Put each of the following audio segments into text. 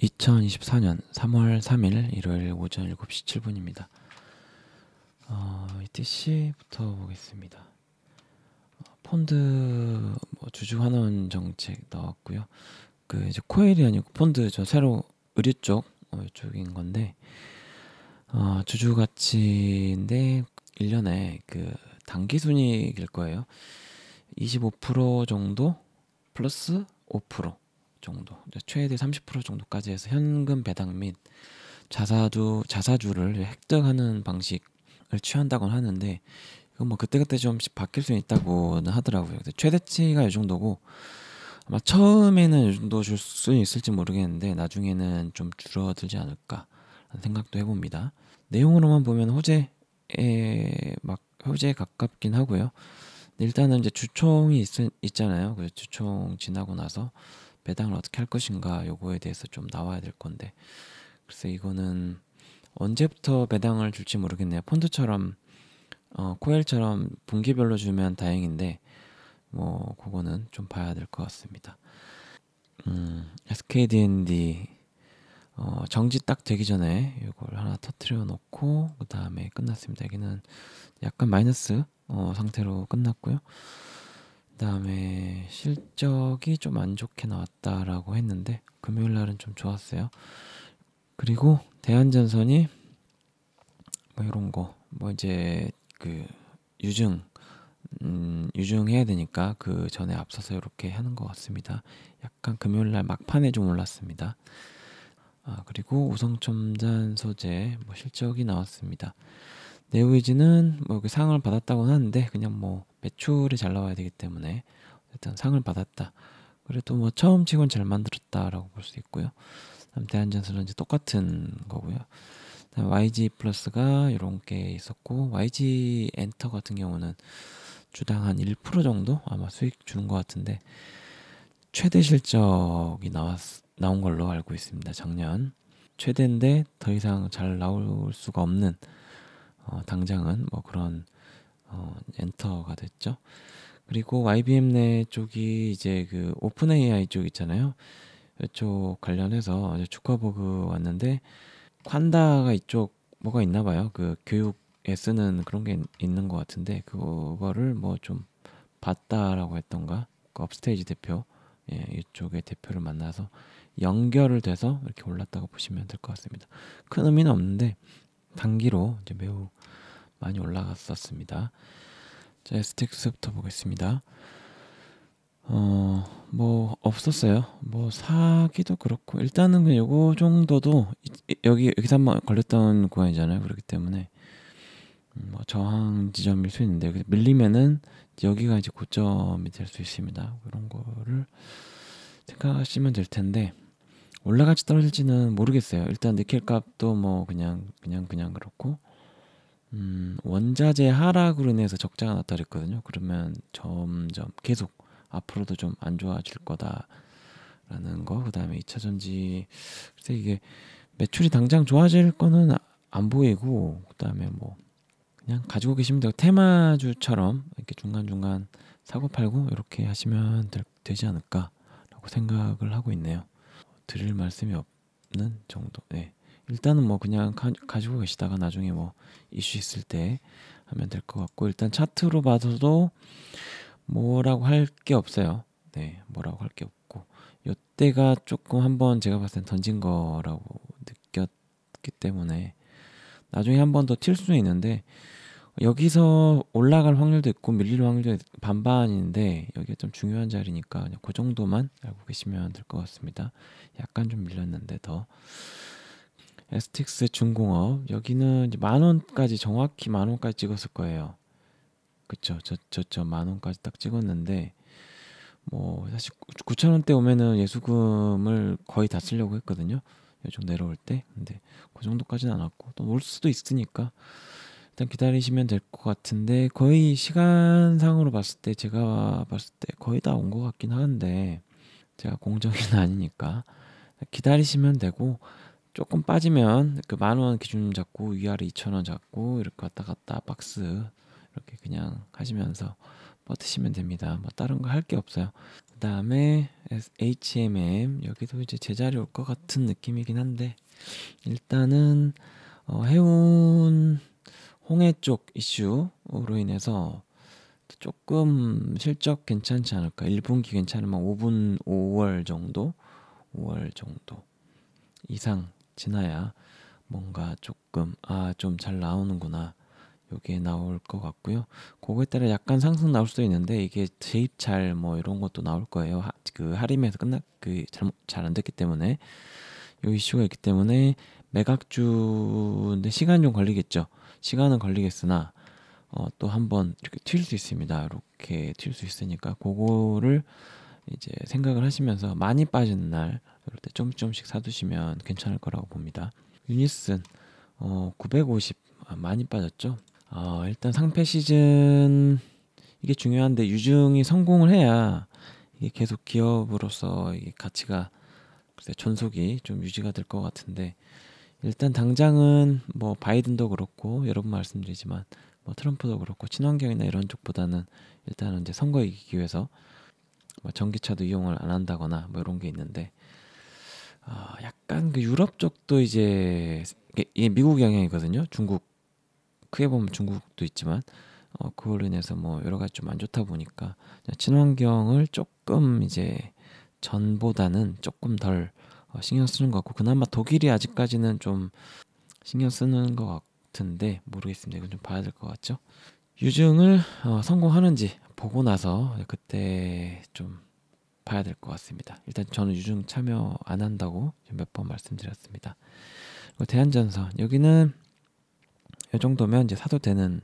2024년 3월 3일 일요일 오전 7시 7분입니다. 어, ETC부터 보겠습니다. 어, 폰드 뭐 주주 환원 정책 나왔고요. 그 이제 코일이 아니고 폰드 저 새로 의류 쪽 어, 쪽인 건데 어, 주주 가치인데 1년에 그 단기 순이익일 거예요. 25% 정도 플러스 5% 정도, 최대 30% 정도까지 해서 현금 배당 및 자사주 자사주를 획득하는 방식을 취한다고 하는데 이건 뭐 그때그때 좀씩 바뀔 수 있다고는 하더라고요. 최대치가 이 정도고 아마 처음에는 이 정도 줄 수 있을지 모르겠는데 나중에는 좀 줄어들지 않을까 생각도 해봅니다. 내용으로만 보면 호재에 막 호재에 가깝긴 하고요. 일단은 이제 주총이 있, 있잖아요. 그 주총 지나고 나서 배당을 어떻게 할 것인가 요거에 대해서 좀 나와야 될 건데 글쎄 이거는 언제부터 배당을 줄지 모르겠네요. 폰드처럼 어, 코엘처럼 분기별로 주면 다행인데 뭐 그거는 좀 봐야 될 것 같습니다. 음, SKDND 어, 정지 딱 되기 전에 이걸 하나 터트려 놓고 그 다음에 끝났습니다. 여기는 약간 마이너스 어, 상태로 끝났고요. 그다음에 실적이 좀 안 좋게 나왔다라고 했는데 금요일 날은 좀 좋았어요. 그리고 대한전선이 뭐 이런 거 뭐 이제 그 유증 음, 유증해야 되니까 그 전에 앞서서 이렇게 하는 것 같습니다. 약간 금요일 날 막판에 좀 올랐습니다. 아, 그리고 우성첨단 소재 뭐 실적이 나왔습니다. 네오이지는뭐 그 상을 받았다고 하는데 그냥 뭐 매출이 잘 나와야 되기 때문에 일단 상을 받았다. 그래도 뭐 처음 치곤 잘 만들었다라고 볼 수 있고요. 다음 대한전설은 이제 똑같은 거고요. 다음 YG 플러스가 이런 게 있었고 YG 엔터 같은 경우는 주당 한 1% 정도 아마 수익 주는 것 같은데 최대 실적이 나왔 나온 걸로 알고 있습니다. 작년 최대인데 더 이상 잘 나올 수가 없는 어, 당장은 뭐 그런 어, 엔터가 됐죠. 그리고 IBM 내 쪽이 이제 그 오픈 AI 쪽 있잖아요. 이쪽 관련해서 주가 보고 왔는데 퀀다가 이쪽 뭐가 있나 봐요. 그 교육에 쓰는 그런 게 있는 것 같은데 그거를 뭐 좀 봤다라고 했던가 그 업스테이지 대표 예, 이쪽의 대표를 만나서 연결을 돼서 이렇게 올랐다고 보시면 될 것 같습니다. 큰 의미는 없는데 단기로 이제 매우 많이 올라갔었습니다. 자, 스틱스부터 보겠습니다. 어, 뭐 없었어요. 뭐 사기도 그렇고 일단은 그냥 요 정도도 이, 여기 여기서 한 번 걸렸던 구간이잖아요. 그렇기 때문에 음, 뭐 저항 지점일 수 있는데 여기 밀리면은 여기가 이제 고점이 될 수 있습니다. 그런 거를 생각하시면 될 텐데 올라갈지 떨어질지는 모르겠어요. 일단 니켈값도 뭐 그냥 그냥 그냥 그렇고 음, 원자재 하락으로 인해서 적자가 나타났거든요. 그러면 점점 계속 앞으로도 좀 안 좋아질 거다라는 거. 그다음에 2차 전지 글쎄 이게 매출이 당장 좋아질 거는 안 보이고 그다음에 뭐 그냥 가지고 계시면 되고 테마주처럼 이렇게 중간중간 사고 팔고 이렇게 하시면 될, 되지 않을까라고 생각을 하고 있네요. 드릴 말씀이 없는 정도. 네. 일단은 뭐 그냥 가, 가 지고 계시다가 나중에 뭐 이슈 있을 때 하면 될 것 같고 일단 차트로 봐서도 뭐라고 할 게 없어요. 네, 뭐라고 할 게 없고 요때가 조금 한번 제가 봤을 땐 던진 거라고 느꼈기 때문에 나중에 한 번더 튈수는 있는데 여기서 올라갈 확률도 있고 밀릴 확률도 반반인데 여기가 좀 중요한 자리니까 그냥 그 정도만 알고 계시면 될 것 같습니다. 약간 좀 밀렸는데 더 에스틱스 중공업 여기는 이제 만 원까지 정확히 만 원까지 찍었을 거예요. 그쵸? 저저 저 만 원까지 딱 찍었는데 뭐 사실 9천 원대 오면은 예수금을 거의 다 쓰려고 했거든요. 요즘 내려올 때 근데 그 정도까지는 안 왔고 또 올 수도 있으니까. 일단 기다리시면 될 것 같은데 거의 시간상으로 봤을 때 제가 봤을 때 거의 다 온 것 같긴 한데 제가 공정은 아니니까 기다리시면 되고 조금 빠지면 그 만 원 기준 잡고 위아래 이천원 잡고 이렇게 왔다 갔다 박스 이렇게 그냥 하시면서 버티시면 됩니다. 뭐 다른 거 할 게 없어요. 그 다음에 HMM 여기도 이제 제자리 올 것 같은 느낌이긴 한데 일단은 어, 해운 홍해 쪽 이슈로 인해서 조금 실적 괜찮지 않을까? 1분기 괜찮으면 5분 5월 정도, 5월 정도 이상 지나야 뭔가 조금 아 좀 잘 나오는구나 여기에 나올 것 같고요. 그거에 따라 약간 상승 나올 수도 있는데 이게 재입찰 뭐 이런 것도 나올 거예요. 하, 그 할인에서 끝나 그잘잘안 됐기 때문에 요 이슈가 있기 때문에 매각주인데 시간 좀 걸리겠죠. 시간은 걸리겠으나 어, 또 한 번 이렇게 튈 수 있습니다. 이렇게 튈 수 있으니까 그거를 이제 생각을 하시면서 많이 빠지는 날 이럴 때 좀좀씩 사두시면 괜찮을 거라고 봅니다. 유니슨 어, 950 아, 많이 빠졌죠. 어, 일단 상패 시즌 이게 중요한데 유중이 성공을 해야 이게 계속 기업으로서 이게 가치가 글쎄 존속이 좀 유지가 될 것 같은데 일단 당장은 뭐 바이든도 그렇고 여러분 말씀드리지만 뭐 트럼프도 그렇고 친환경이나 이런 쪽보다는 일단은 이제 선거 이기기 위해서 뭐 전기차도 이용을 안 한다거나 뭐 이런 게 있는데 어, 약간 그 유럽 쪽도 이제 이게 미국 영향이거든요. 중국 크게 보면 중국도 있지만 어, 그걸로 인해서 뭐 여러 가지 좀 안 좋다 보니까 친환경을 조금 이제 전보다는 조금 덜 어, 신경 쓰는 것 같고 그나마 독일이 아직까지는 좀 신경 쓰는 것 같은데 모르겠습니다. 이건 좀 봐야 될 것 같죠. 유증을 어, 성공하는지 보고 나서 그때 좀 봐야 될 것 같습니다. 일단 저는 유증 참여 안 한다고 몇 번 말씀드렸습니다. 그리고 대한전선 여기는 이 정도면 이제 사도 되는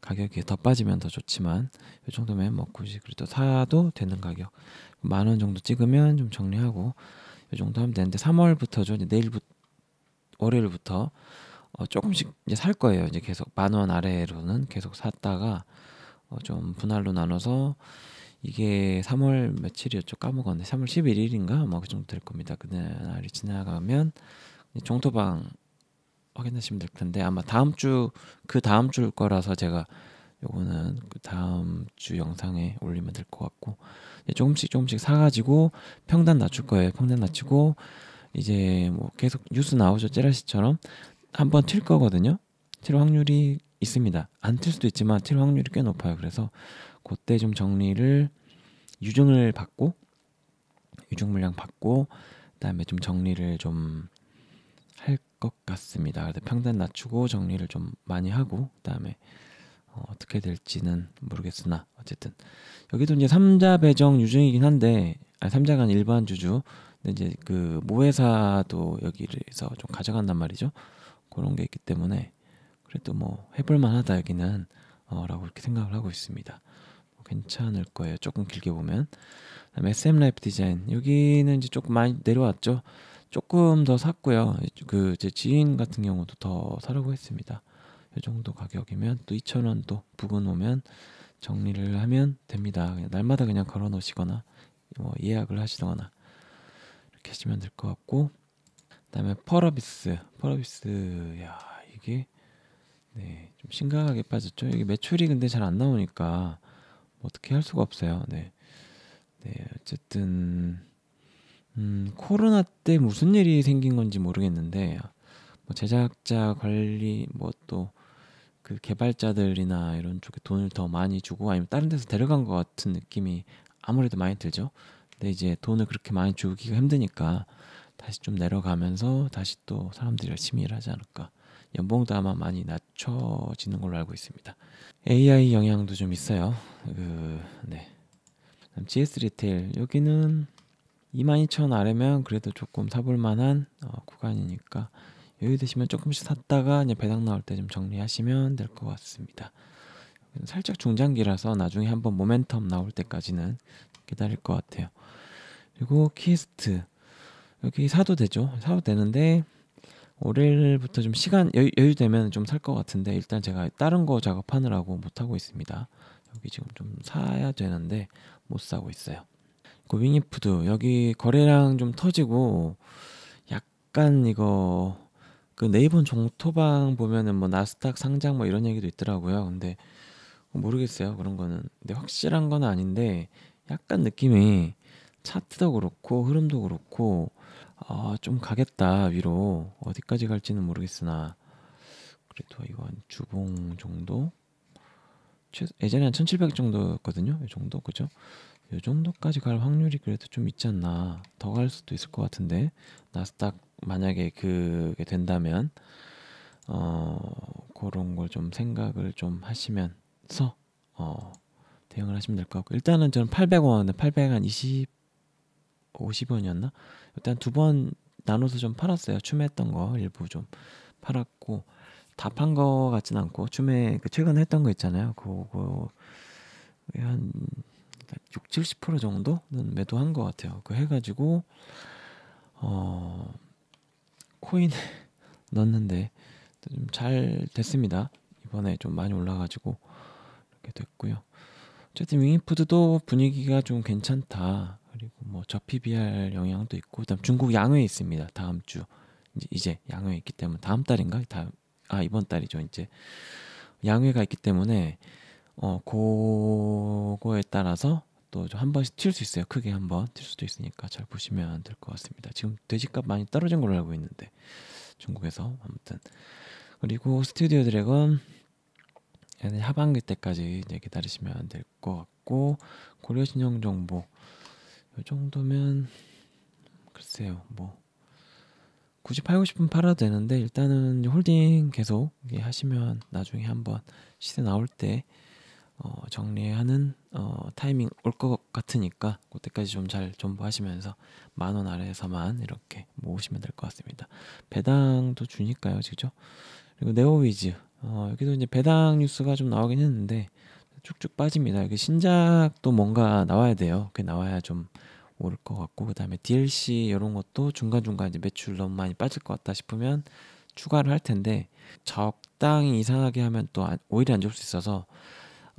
가격이 더 빠지면 더 좋지만 이 정도면 뭐 굳이 그래도 사도 되는 가격 만 원 정도 찍으면 좀 정리하고 이 정도 하면 되는데 3월부터죠. 이제 내일부터 월요일부터 어, 조금씩 이제 살 거예요. 이제 계속 만 원 아래로는 계속 샀다가 어, 좀 분할로 나눠서 이게 3월 며칠이었죠? 까먹었는데 3월 11일인가? 뭐 그 정도 될 겁니다. 그날이 지나가면 종토방 확인하시면 될 텐데 아마 다음 주 그 다음 주일 거라서 제가 요거는 그 다음 주 영상에 올리면 될 것 같고 예, 조금씩 조금씩 사가지고 평단 낮출 거예요. 평단 낮추고 이제 뭐 계속 뉴스 나오죠. 찌라시처럼 한 번 튈 거거든요. 튈 확률이 있습니다. 안 튈 수도 있지만 튈 확률이 꽤 높아요. 그래서 그때 좀 정리를 유증을 받고 유증 물량 받고 그다음에 좀 정리를 좀 할 것 같습니다. 그래서 평단 낮추고 정리를 좀 많이 하고 그다음에 어, 떻게 될지는 모르겠으나 어쨌든 여기도 이제 삼자 배정 유증이긴 한데 아니 3자간 일반 주주 이제 그 모회사도 여기에서 좀 가져간단 말이죠 그런 게 있기 때문에 그래도 뭐 해볼만하다 여기는 어, 라고 이렇게 생각을 하고 있습니다 뭐 괜찮을 거예요 조금 길게 보면 그다음에 SM 라이프 디자인 여기는 이제 조금 많이 내려왔죠 조금 더 샀고요 그 제 지인 같은 경우도 더 사려고 했습니다 이 정도 가격이면 또2천원또 부근 오면 정리를 하면 됩니다. 그냥 날마다 그냥 걸어 놓으시거나 뭐 예약을 하시거나 이렇게 하시면 될 것 같고 그다음에 펄어비스 펄어비스 야 이게 네좀 심각하게 빠졌죠. 이게 매출이 근데 잘 안 나오니까 뭐 어떻게 할 수가 없어요. 네. 네, 어쨌든 음, 코로나 때 무슨 일이 생긴 건지 모르겠는데 뭐 제작자 관리 뭐또 그 개발자들이나 이런 쪽에 돈을 더 많이 주고 아니면 다른 데서 데려간 것 같은 느낌이 아무래도 많이 들죠. 근데 이제 돈을 그렇게 많이 주기가 힘드니까 다시 좀 내려가면서 다시 또 사람들이 열심히 일하지 않을까. 연봉도 아마 많이 낮춰지는 걸로 알고 있습니다. AI 영향도 좀 있어요. 그, 네. GS 리테일 여기는 22,000 아래면 그래도 조금 사볼 만한 어, 구간이니까 여유 되시면 조금씩 샀다가 이제 배당 나올 때 좀 정리하시면 될 것 같습니다. 살짝 중장기라서 나중에 한번 모멘텀 나올 때까지는 기다릴 것 같아요. 그리고 키스트 여기 사도 되죠? 사도 되는데 올해부터 좀 시간 여유, 여유 되면 좀 살 것 같은데 일단 제가 다른 거 작업하느라고 못 하고 있습니다. 여기 지금 좀 사야 되는데 못 사고 있어요. 그 윙이푸드 여기 거래량 좀 터지고 약간 이거 그 네이버 종토방 보면은 뭐 나스닥 상장 뭐 이런 얘기도 있더라고요. 근데 모르겠어요. 그런 거는. 근데 확실한 건 아닌데 약간 느낌이 차트도 그렇고 흐름도 그렇고 아, 좀 가겠다 위로 어디까지 갈지는 모르겠으나 그래도 이건 주봉 정도 최, 예전에 한1700 정도였거든요. 이 정도 그죠? 이 정도까지 갈 확률이 그래도 좀 있지 않나 더 갈 수도 있을 것 같은데 나스닥 만약에 그게 된다면 어, 그런 걸 좀 생각을 좀 하시면서 어, 대응을 하시면 될 것 같고 일단은 저는 800원에 800 한 20 50원이었나? 일단 두 번 나눠서 좀 팔았어요. 추매했던 거 일부 좀 팔았고 다 판 거 같진 않고 추매 그 최근에 했던 거 있잖아요. 그거 한 6, 70% 정도는 매도한 것 같아요. 그 해가지고 어 코인을 넣었는데 좀 잘 됐습니다. 이번에 좀 많이 올라가지고 이렇게 됐고요. 어쨌든 윙이푸드도 분위기가 좀 괜찮다. 그리고 뭐저 PBR 영향도 있고 그다음 중국 양회 있습니다. 다음 주 이제, 이제 양회 있기 때문에 다음 달인가? 다음 아 이번 달이죠. 이제 양회가 있기 때문에 어 그거에 따라서 또한 번씩 튈수 있어요. 크게 한 번 튈 수도 있으니까 잘 보시면 될 것 같습니다. 지금 돼지값 많이 떨어진 걸로 알고 있는데 중국에서 아무튼 그리고 스튜디오 드래곤 하반기 때까지 이제 기다리시면 될 것 같고 고려 신용 정보 이 정도면 글쎄요 뭐 굳이 팔고 싶으면 팔아도 되는데 일단은 홀딩 계속 하시면 나중에 한번 시세 나올 때 어, 정리하는 어, 타이밍 올 것 같으니까 그때까지 좀 잘 전부하시면서 만 원 아래에서만 이렇게 모으시면 될 것 같습니다. 배당도 주니까요, 그죠? 그리고 네오위즈 어, 여기도 이제 배당 뉴스가 좀 나오긴 했는데 쭉쭉 빠집니다. 여기 신작도 뭔가 나와야 돼요. 그게 나와야 좀 오를 것 같고 그다음에 DLC 이런 것도 중간 중간 이제 매출 너무 많이 빠질 것 같다 싶으면 추가를 할 텐데 적당히 이상하게 하면 또 오히려 안 좋을 수 있어서.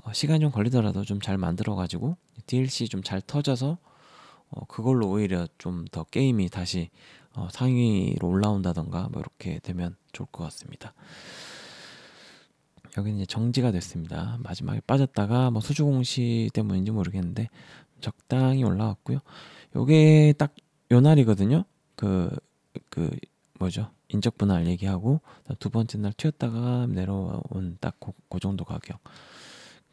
어, 시간이 좀 걸리더라도 좀 잘 만들어가지고 DLC 좀 잘 터져서 어, 그걸로 오히려 좀 더 게임이 다시 어, 상위로 올라온다던가 뭐 이렇게 되면 좋을 것 같습니다. 여기는 이제 정지가 됐습니다. 마지막에 빠졌다가 뭐 수주 공시 때문인지 모르겠는데 적당히 올라왔고요. 요게 딱 요 날이거든요. 그그 그 뭐죠? 인적 분할 얘기하고 두 번째 날 튀었다가 내려온 딱 고, 그 정도 가격.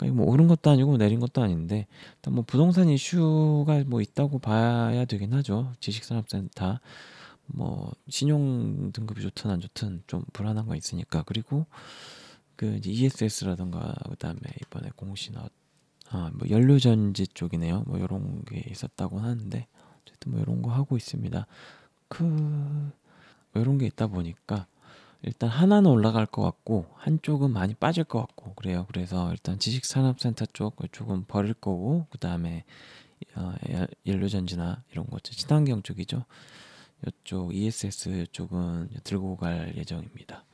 아, 뭐 오른 것도 아니고 내린 것도 아닌데 일단 뭐 부동산 이슈가 뭐 있다고 봐야 되긴 하죠. 지식산업센터 뭐 신용 등급이 좋든 안 좋든 좀 불안한 거 있으니까 그리고 그 이제 ESS라든가 그다음에 이번에 공시 나 아뭐 연료전지 쪽이네요. 뭐 이런 게 있었다고 하는데 어쨌든 뭐 이런 거 하고 있습니다. 그 이런 뭐 게 있다 보니까 일단 하나는 올라갈 것 같고 한쪽은 많이 빠질 것 같고 그래요. 그래서 일단 지식산업센터 쪽을 조금 버릴 거고 그 다음에 어, 예, 연료전지나 이런 것 친환경 쪽이죠. 이쪽 ESS 이쪽은 들고 갈 예정입니다.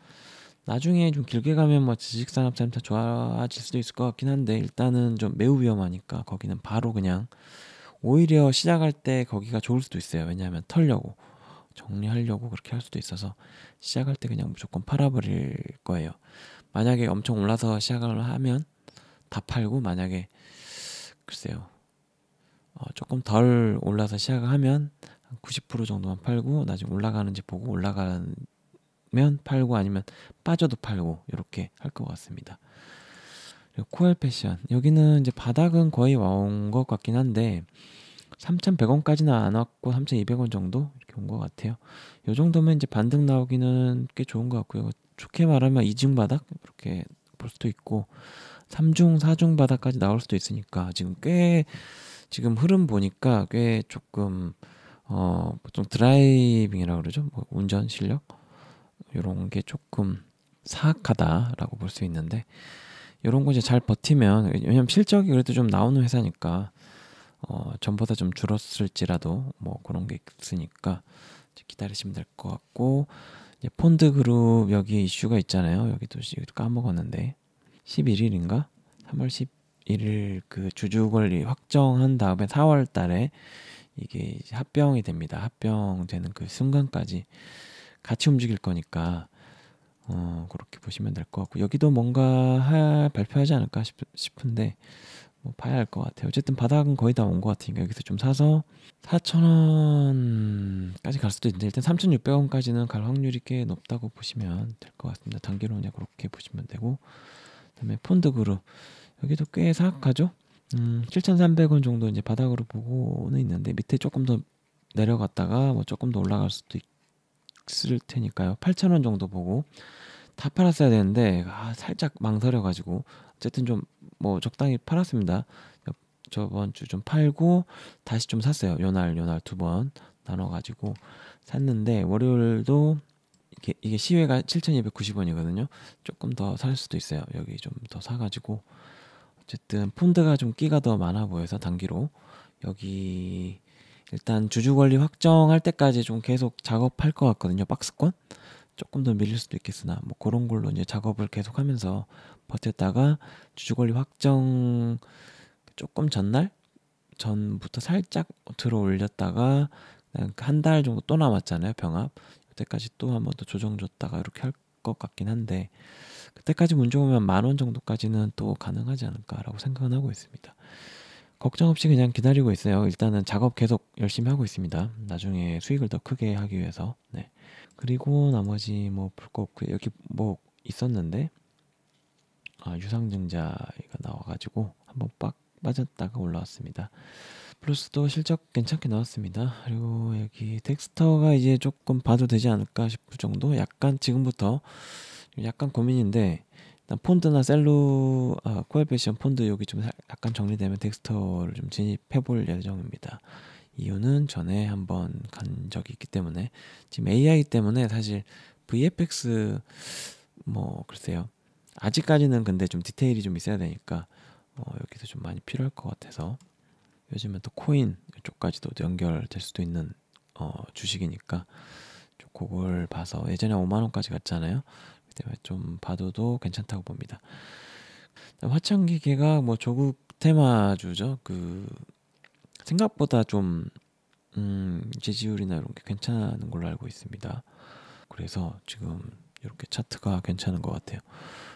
나중에 좀 길게 가면 뭐 지식산업센터 좋아질 수도 있을 것 같긴 한데 일단은 좀 매우 위험하니까 거기는 바로 그냥 오히려 시작할 때 거기가 좋을 수도 있어요. 왜냐하면 털려고. 정리하려고 그렇게 할 수도 있어서 시작할 때 그냥 무조건 팔아버릴 거예요. 만약에 엄청 올라서 시작을 하면 다 팔고 만약에 글쎄요 어, 조금 덜 올라서 시작을 하면 90% 정도만 팔고 나중에 올라가는지 보고 올라가면 팔고 아니면 빠져도 팔고 이렇게 할 것 같습니다. 그리고 코엘 패션 여기는 이제 바닥은 거의 와온 것 같긴 한데 3,100원까지는 안 왔고 3,200원 정도 이렇게 온 것 같아요. 요 정도면 이제 반등 나오기는 꽤 좋은 것 같고요. 좋게 말하면 이중 바닥 이렇게 볼 수도 있고 3중, 4중 바닥까지 나올 수도 있으니까 지금 꽤 지금 흐름 보니까 꽤 조금 어 보통 드라이빙이라고 그러죠. 뭐 운전 실력 요런게 조금 사악하다라고 볼 수 있는데 요런거 이제 잘 버티면 왜냐면 실적이 그래도 좀 나오는 회사니까 어, 전보다 좀 줄었을지라도 뭐 그런 게 있으니까 기다리시면 될 것 같고 이제 폰드 그룹 여기 이슈가 있잖아요. 여기도 까먹었는데 11일인가? 3월 11일 그 주주권리 확정한 다음에 4월 달에 이게 합병이 됩니다. 합병되는 그 순간까지 같이 움직일 거니까 어, 그렇게 보시면 될 것 같고 여기도 뭔가 할, 발표하지 않을까 싶, 싶은데 뭐 봐야 할 것 같아요. 어쨌든 바닥은 거의 다 온 것 같으니까 여기서 좀 사서 4,000원까지 갈 수도 있는데 일단 3,600원까지는 갈 확률이 꽤 높다고 보시면 될 것 같습니다. 단기로 그냥 그렇게 보시면 되고 그다음에 폰드 그룹 여기도 꽤 사악하죠. 음, 7,300원 정도 이제 바닥으로 보고는 있는데 밑에 조금 더 내려갔다가 뭐 조금 더 올라갈 수도 있을 테니까요. 8,000원 정도 보고 다 팔았어야 되는데 아, 살짝 망설여가지고 어쨌든 좀 뭐 적당히 팔았습니다. 저번 주 좀 팔고 다시 좀 샀어요. 요날 요날 두 번 나눠가지고 샀는데 월요일도 이게, 이게 시회가 7,290원이거든요. 조금 더 살 수도 있어요. 여기 좀 더 사가지고 어쨌든 폰드가 좀 끼가 더 많아 보여서 단기로 여기 일단 주주 권리 확정할 때까지 좀 계속 작업할 것 같거든요. 박스권. 조금 더 밀릴 수도 있겠으나 뭐 그런 걸로 이제 작업을 계속하면서 버텼다가 주주권리 확정 조금 전날 전부터 살짝 들어 올렸다가 한 달 정도 또 남았잖아요 병합 그때까지 또 한 번 더 조정 줬다가 이렇게 할 것 같긴 한데 그때까지 문제 오면 만 원 정도까지는 또 가능하지 않을까라고 생각은 하고 있습니다 걱정 없이 그냥 기다리고 있어요 일단은 작업 계속 열심히 하고 있습니다 나중에 수익을 더 크게 하기 위해서 네. 그리고 나머지 뭐 불꽃 없 그 여기 뭐 있었는데 아, 유상증자가 나와가지고 한번 빡 빠졌다가 올라왔습니다. 플러스도 실적 괜찮게 나왔습니다. 그리고 여기 텍스터가 이제 조금 봐도 되지 않을까 싶을 정도 약간 지금부터 약간 고민인데 일단 폰드나 셀루 아, 코엘 패션 폰드 여기 좀 약간 정리되면 텍스터를 좀 진입해 볼 예정입니다. 이유는 전에 한 번 간 적이 있기 때문에 지금 AI 때문에 사실 VFX 뭐 글쎄요 아직까지는 근데 좀 디테일이 좀 있어야 되니까 어, 여기도 좀 많이 필요할 것 같아서 요즘은 또 코인 이쪽까지도 연결될 수도 있는 어, 주식이니까 좀 그걸 봐서 예전에 5만 원까지 갔잖아요. 그 때문에 좀 봐도도 괜찮다고 봅니다. 화창기계가 뭐 조국 테마주죠. 그 생각보다 좀 음, 지지율이나 이런 게 괜찮은 걸로 알고 있습니다. 그래서 지금 이렇게 차트가 괜찮은 것 같아요.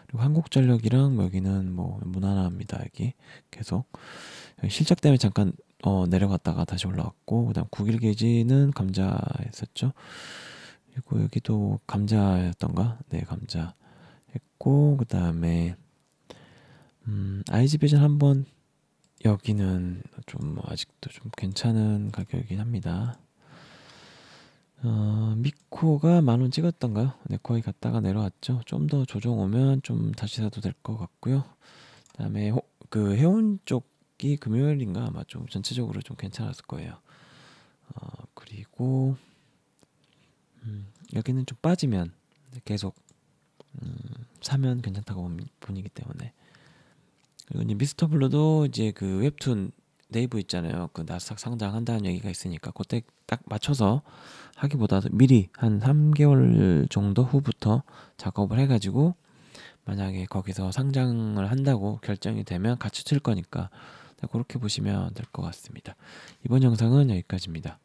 그리고 한국전력이랑 뭐 여기는 뭐 무난합니다. 여기 계속 실적 때문에 잠깐 어, 내려갔다가 다시 올라왔고 그다음 9일 게지는 감자였었죠. 그리고 여기도 감자였던가? 네, 감자 했고 그다음에 음, IG비전 한번 여기는 좀 아직도 좀 괜찮은 가격이긴 합니다. 어, 미코가 만 원 찍었던가요? 네, 거의 갔다가 내려왔죠. 좀 더 조정 오면 좀 다시 사도 될 것 같고요. 그다음에 호, 그 해운 쪽이 금요일인가 아마 좀 전체적으로 좀 괜찮았을 거예요. 어, 그리고 음, 여기는 좀 빠지면 계속 음, 사면 괜찮다고 보이기 때문에 그리고 이제 미스터 블루도 이제 그 웹툰 네이버 있잖아요. 그 나스닥 상장한다는 얘기가 있으니까 그때 딱 맞춰서 하기보다 도 미리 한 3개월 정도 후부터 작업을 해가지고 만약에 거기서 상장을 한다고 결정이 되면 같이 틀 거니까 그렇게 보시면 될 것 같습니다. 이번 영상은 여기까지입니다.